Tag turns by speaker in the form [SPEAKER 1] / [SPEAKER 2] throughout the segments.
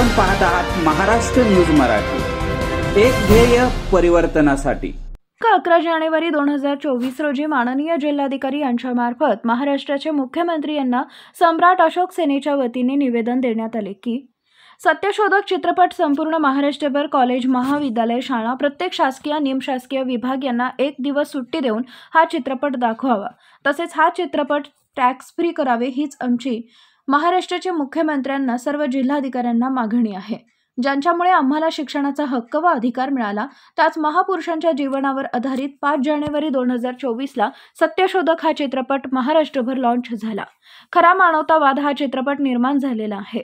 [SPEAKER 1] आपण पाहत आहात महाराष्ट्र न्यूज मराठी एक ध्येय परिवर्तनासाठी अकरा जानेवारी दोन हजार चोवीस रोजी माननीय जिल्हाधिकारी यांच्या मार्फत महाराष्ट्राचे मुख्यमंत्री यांना सम्राट अशोक सेनेच्या वतीने निवेदन देण्यात आले की सत्यशोधक चित्रपट संपूर्ण महाराष्ट्रभर कॉलेज महाविद्यालय शाळा प्रत्येक शासकीय निमशासकीय विभाग यांना एक दिवस सुट्टी देऊन हा चित्रपट दाखवावा तसेच हा चित्रपट टॅक्स फ्री करावे हीच आमची महाराष्ट्राच्या मुख्यमंत्र्यांना सर्व जिल्हाधिकाऱ्यांना मागणी आहे ज्यांच्यामुळे आम्हाला शिक्षणाचा हक्क व अधिकार मिळाला त्याच महापुरुषांच्या जीवनावर आधारित पाच जानेवारी दोन हजार चोवीसला सत्यशोधक हा चित्रपट महाराष्ट्रभर लॉन्च झाला खरा मानवतावाद हा चित्रपट निर्माण झालेला आहे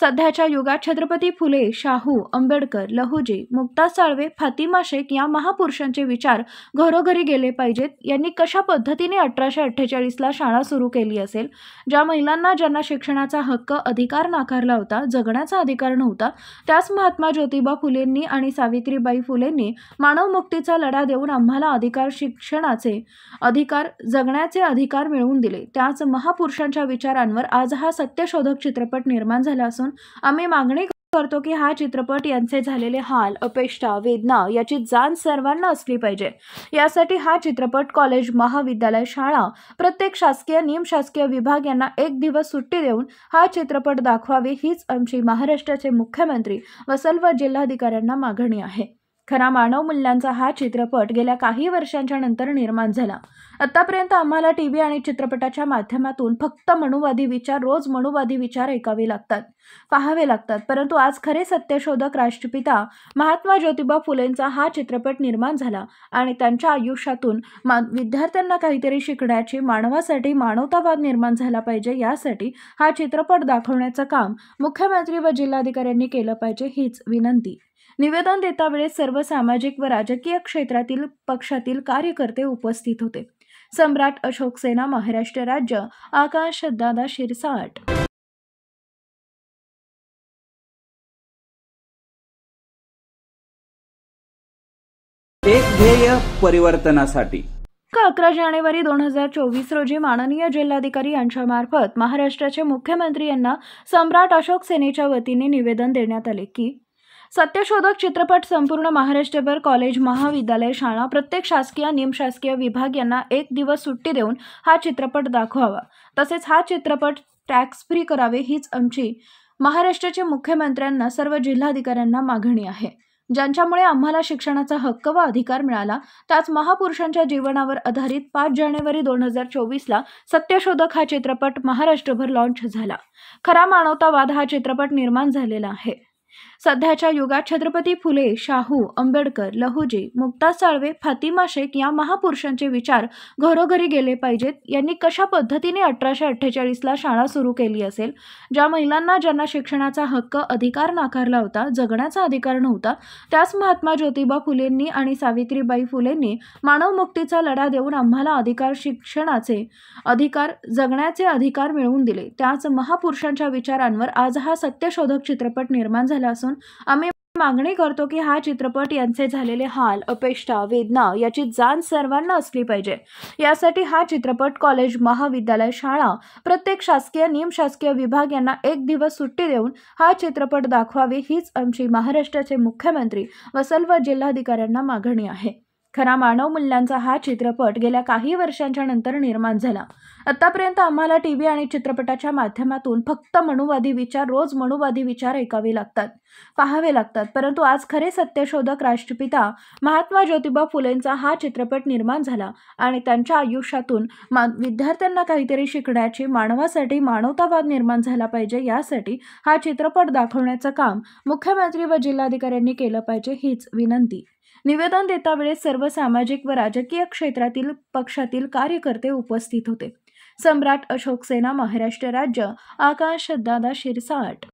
[SPEAKER 1] सध्याच्या युगात छत्रपती फुले शाहू आंबेडकर लहुजी मुक्ता साळवे फातिमा शेख या महापुरुषांचे विचार घरोघरी गेले पाहिजेत यांनी कशा पद्धतीने अठराशे अठ्ठेचाळीसला शाळा सुरू केली असेल ज्या महिलांना ज्यांना शिक्षणाचा हक्क अधिकार नाकारला होता जगण्याचा अधिकार नव्हता त्याच महात्मा ज्योतिबा फुलेंनी आणि सावित्रीबाई फुलेंनी मानवमुक्तीचा लढा देऊन आम्हाला अधिकार शिक्षणाचे अधिकार जगण्याचे अधिकार मिळवून दिले त्याच महापुरुषांच्या विचारांवर आज हा सत्यशोधक चित्रपट निर्माण झाला झाला असून आम्ही मागणी करतो की हा चित्रपट यांचे झालेले हाल अपेक्षा वेदना याची जाण सर्वांना असली पाहिजे यासाठी हा चित्रपट कॉलेज महाविद्यालय शाळा प्रत्येक शासकीय निमशासकीय विभाग यांना एक दिवस सुट्टी देऊन हा चित्रपट दाखवावे हीच आमची महाराष्ट्राचे मुख्यमंत्री व सर्व जिल्हाधिकाऱ्यांना मागणी आहे खरा मानव मूल्यांचा हा चित्रपट गेल्या काही वर्षांच्या नंतर निर्माण झाला आतापर्यंत आम्हाला टी व्ही आणि चित्रपटाच्या माध्यमातून फक्त मनुवादी विचार रोज मनुवादी विचार ऐकावे लागतात पाहावे लागतात परंतु आज खरे सत्यशोधक राष्ट्रपिता महात्मा ज्योतिबा फुलेंचा हा चित्रपट निर्माण झाला आणि त्यांच्या आयुष्यातून मा विद्यार्थ्यांना काहीतरी शिकण्याची मानवासाठी मानवतावाद निर्माण झाला पाहिजे यासाठी हा चित्रपट दाखवण्याचं काम मुख्यमंत्री व जिल्हाधिकाऱ्यांनी केलं पाहिजे हीच विनंती निवेदन देता वेळेस सर्व सामाजिक व राजकीय क्षेत्रातील पक्षातील कार्यकर्ते उपस्थित होते सम्राट अशोक सेना महाराष्ट्र राज्य आकाश दादा शिरसाट एक ध्येय परिवर्तनासाठी अकरा जानेवारी दोन हजार चोवीस रोजी माननीय जिल्हाधिकारी मार्फत महाराष्ट्राचे मुख्यमंत्री यांना सम्राट अशोक सेनेच्या वतीने निवेदन देण्यात आले की सत्यशोधक चित्रपट संपूर्ण महाराष्ट्रभर कॉलेज महाविद्यालय शाळा प्रत्येक शासकीय निमशासकीय विभाग यांना एक दिवस सुट्टी देऊन हा चित्रपट दाखवावा तसेच हा चित्रपट टॅक्स फ्री करावे हीच आमची महाराष्ट्राचे मुख्यमंत्र्यांना सर्व जिल्हाधिकाऱ्यांना मागणी आहे ज्यांच्यामुळे आम्हाला शिक्षणाचा हक्क व अधिकार मिळाला त्याच महापुरुषांच्या जीवनावर आधारित पाच जानेवारी दोन हजार चोवीसला सत्यशोधक हा चित्रपट महाराष्ट्रभर लॉन्च झाला खरा मानवतावाद हा चित्रपट निर्माण झालेला आहे सध्याच्या युगात छत्रपती फुले शाहू आंबेडकर लहुजी मुक्ता साळवे फातिमा शेख या महापुरुषांचे विचार घरोघरी गेले पाहिजेत यांनी कशा पद्धतीने अठराशे अठ्ठेचाळीसला शाळा सुरू केली असेल ज्या महिलांना ज्यांना शिक्षणाचा हक्क अधिकार नाकारला होता जगण्याचा अधिकार नव्हता त्याच महात्मा ज्योतिबा फुलेंनी आणि सावित्रीबाई फुलेंनी मानवमुक्तीचा लढा देऊन आम्हाला अधिकार शिक्षणाचे अधिकार जगण्याचे अधिकार मिळवून दिले त्याच महापुरुषांच्या विचारांवर आज हा सत्यशोधक चित्रपट निर्माण झाला असून आम्ही मागणी करतो की हा चित्रपट यांचे झालेले हाल अपेक्षा वेदना याची जाण सर्वांना असली पाहिजे यासाठी हा चित्रपट कॉलेज महाविद्यालय शाळा प्रत्येक शासकीय निमशासकीय विभाग यांना एक दिवस सुट्टी देऊन हा चित्रपट दाखवावे हीच आमची महाराष्ट्राचे मुख्यमंत्री व सर्व जिल्हाधिकाऱ्यांना मागणी आहे खरा मानव मूल्यांचा हा चित्रपट गेल्या काही वर्षांच्या नंतर निर्माण झाला आतापर्यंत आम्हाला टी व्ही आणि चित्रपटाच्या माध्यमातून फक्त मनुवादी विचार रोज मनुवादी विचार ऐकावे लागतात पाहावे लागतात परंतु आज खरे सत्यशोधक राष्ट्रपिता महात्मा ज्योतिबा फुलेंचा हा चित्रपट निर्माण झाला आणि त्यांच्या आयुष्यातून मा विद्यार्थ्यांना काहीतरी शिकण्याची मानवासाठी मानवतावाद निर्माण झाला पाहिजे यासाठी हा चित्रपट दाखवण्याचं काम मुख्यमंत्री व जिल्हाधिकाऱ्यांनी केलं पाहिजे हीच विनंती निवेदन देतावेळेस सर्व सामाजिक व राजकीय क्षेत्रातील पक्षातील कार्यकर्ते उपस्थित होते सम्राट अशोक सेना महाराष्ट्र राज्य आकाश दादा शिरसाट